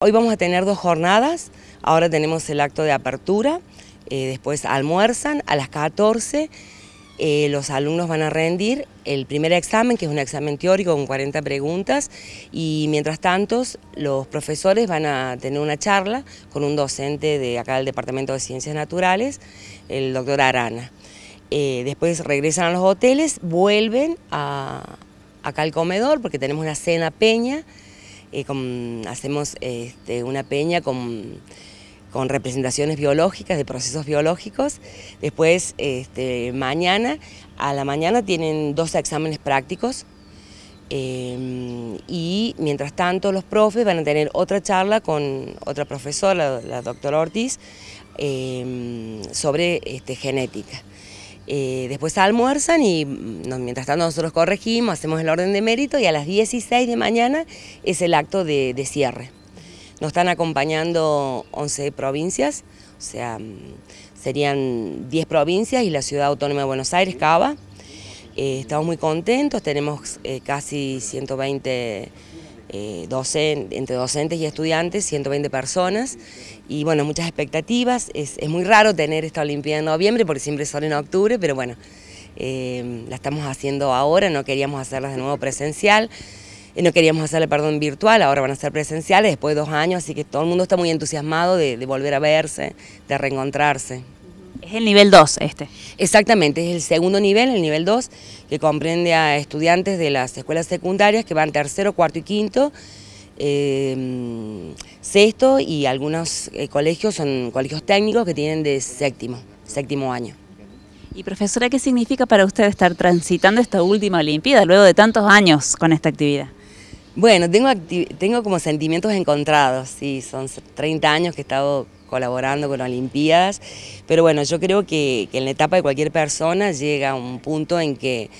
Hoy vamos a tener dos jornadas, ahora tenemos el acto de apertura, eh, después almuerzan a las 14, eh, los alumnos van a rendir el primer examen, que es un examen teórico con 40 preguntas, y mientras tanto los profesores van a tener una charla con un docente de acá del Departamento de Ciencias Naturales, el doctor Arana. Eh, después regresan a los hoteles, vuelven acá al comedor porque tenemos una cena peña, eh, hacemos este, una peña con, representaciones biológicas, de procesos biológicos. Después, este, mañana, a la mañana tienen dos exámenes prácticos em, y mientras tanto los profes van a tener otra charla con otra profesora, la, doctora Ortiz, em, sobre este, genética. Eh, después almuerzan y mm, mientras tanto nosotros corregimos, hacemos el orden de mérito y a las 16 de mañana es el acto de, cierre. Nos están acompañando 11 provincias, o sea, mm, serían 10 provincias y la Ciudad Autónoma de Buenos Aires, Cava. Eh, estamos muy contentos, tenemos eh, casi 120 eh, entre docentes y estudiantes, 120 personas, y bueno, muchas expectativas. Es, muy raro tener esta Olimpiada en noviembre, porque siempre son en octubre, pero bueno, eh, la estamos haciendo ahora, no queríamos hacerlas de nuevo presencial, y eh, no queríamos hacerle perdón, virtual, ahora van a ser presenciales después de dos años, así que todo el mundo está muy entusiasmado de volver a verse, de reencontrarse. Es el nivel 2 este. Exactamente, es el segundo nivel, el nivel 2, que comprende a estudiantes de las escuelas secundarias que van tercero, cuarto y quinto, em, sexto y algunos eh, colegios son colegios técnicos que tienen de séptimo, séptimo año. Y profesora, ¿qué significa para usted estar transitando esta última Olimpíada luego de tantos años con esta actividad? Bueno, tengo, como sentimientos encontrados, sí, son 30 años que he estado colaborando con Olimpiadas, pero bueno, yo creo que, en la etapa de cualquier persona llega un punto en que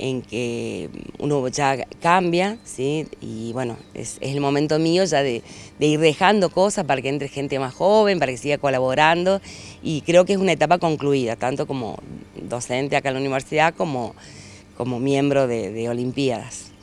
en que uno ya cambia, y bueno, es, el momento mío ya de, ir dejando cosas para que entre gente más joven, para que siga colaborando, y creo que es una etapa concluida, tanto como docente acá en la universidad como, como miembro de, de Olimpiadas.